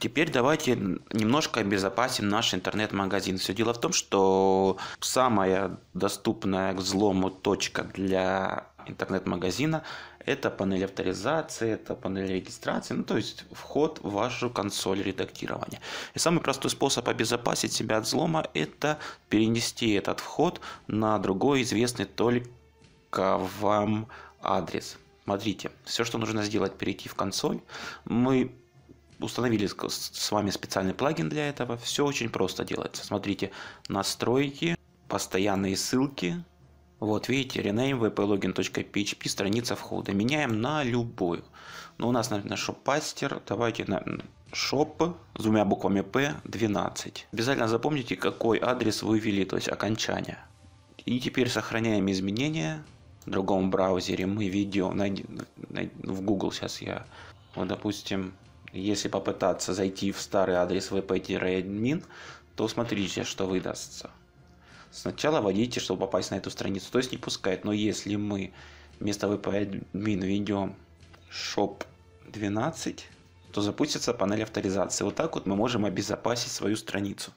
Теперь давайте немножко обезопасим наш интернет-магазин. Все дело в том, что самая доступная к взлому точка для интернет-магазина это панель авторизации, это панель регистрации, ну то есть вход в вашу консоль редактирования. И самый простой способ обезопасить себя от взлома это перенести этот вход на другой известный только вам адрес. Смотрите, все, что нужно сделать, перейти в консоль. Мы установили с вами специальный плагин для этого. Все очень просто делается. Смотрите, настройки, постоянные ссылки. Вот видите, rename wp-login. vplogin.php, страница входа. Меняем на любую. Но ну, у нас, наверное, пастер Давайте на shop с двумя буквами p 12. Обязательно запомните, какой адрес вы ввели, то есть окончание. И теперь сохраняем изменения. В другом браузере мы видео, в Google сейчас я, вот допустим, если попытаться зайти в старый адрес vp-admin, то смотрите, что выдастся. Сначала вводите, чтобы попасть на эту страницу, то есть не пускает. Но если мы вместо vp-admin введем shop 12, то запустится панель авторизации. Вот так вот мы можем обезопасить свою страницу.